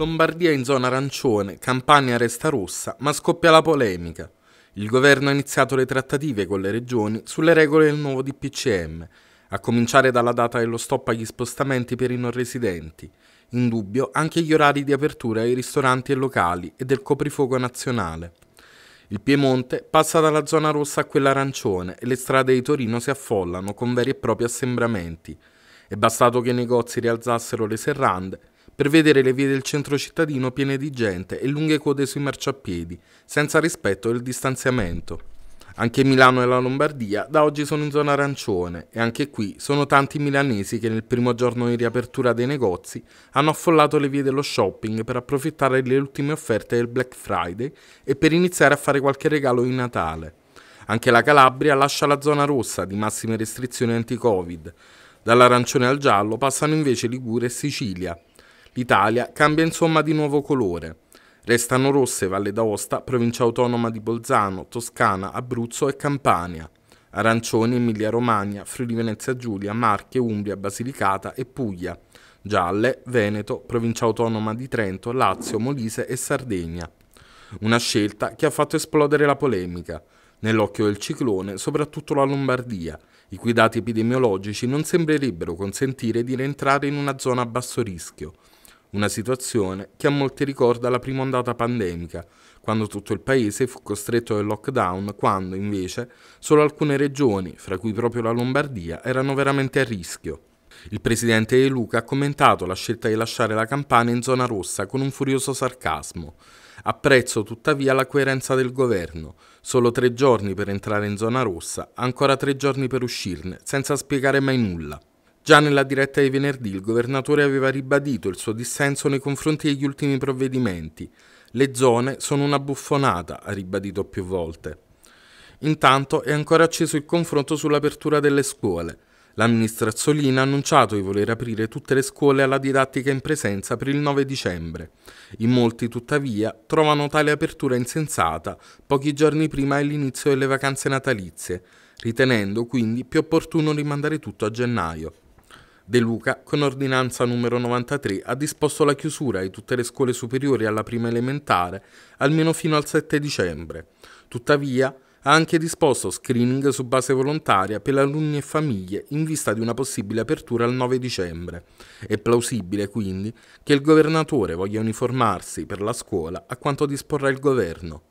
Lombardia in zona arancione, Campania resta rossa, ma scoppia la polemica. Il governo ha iniziato le trattative con le regioni sulle regole del nuovo DPCM, a cominciare dalla data dello stop agli spostamenti per i non residenti, in dubbio anche gli orari di apertura ai ristoranti e locali e del coprifuoco nazionale. Il Piemonte passa dalla zona rossa a quella arancione e le strade di Torino si affollano con veri e propri assembramenti. È bastato che i negozi rialzassero le serrande per vedere le vie del centro cittadino piene di gente e lunghe code sui marciapiedi, senza rispetto del distanziamento. Anche Milano e la Lombardia da oggi sono in zona arancione e anche qui sono tanti milanesi che nel primo giorno di riapertura dei negozi hanno affollato le vie dello shopping per approfittare delle ultime offerte del Black Friday e per iniziare a fare qualche regalo di Natale. Anche la Calabria lascia la zona rossa di massime restrizioni anti-Covid. Dall'arancione al giallo passano invece Ligure e Sicilia, L'Italia cambia insomma di nuovo colore. Restano rosse Valle d'Aosta, provincia autonoma di Bolzano, Toscana, Abruzzo e Campania. Arancioni Emilia-Romagna, Friuli-Venezia Giulia, Marche, Umbria, Basilicata e Puglia. Gialle, Veneto, provincia autonoma di Trento, Lazio, Molise e Sardegna. Una scelta che ha fatto esplodere la polemica. Nell'occhio del ciclone, soprattutto la Lombardia, i cui dati epidemiologici non sembrerebbero consentire di rientrare in una zona a basso rischio, una situazione che a molti ricorda la prima ondata pandemica, quando tutto il paese fu costretto al lockdown, quando invece solo alcune regioni, fra cui proprio la Lombardia, erano veramente a rischio. Il presidente De Luca ha commentato la scelta di lasciare la Campania in zona rossa con un furioso sarcasmo. Apprezzo tuttavia la coerenza del governo. Solo tre giorni per entrare in zona rossa, ancora tre giorni per uscirne, senza spiegare mai nulla. Già nella diretta di venerdì il governatore aveva ribadito il suo dissenso nei confronti degli ultimi provvedimenti. Le zone sono una buffonata, ha ribadito più volte. Intanto è ancora acceso il confronto sull'apertura delle scuole. La ministra ha annunciato di voler aprire tutte le scuole alla didattica in presenza per il 9 dicembre. In molti, tuttavia, trovano tale apertura insensata pochi giorni prima dell'inizio delle vacanze natalizie, ritenendo quindi più opportuno rimandare tutto a gennaio. De Luca, con ordinanza numero 93, ha disposto la chiusura di tutte le scuole superiori alla prima elementare, almeno fino al 7 dicembre. Tuttavia, ha anche disposto screening su base volontaria per alunni e famiglie in vista di una possibile apertura al 9 dicembre. È plausibile quindi che il governatore voglia uniformarsi per la scuola a quanto disporrà il governo.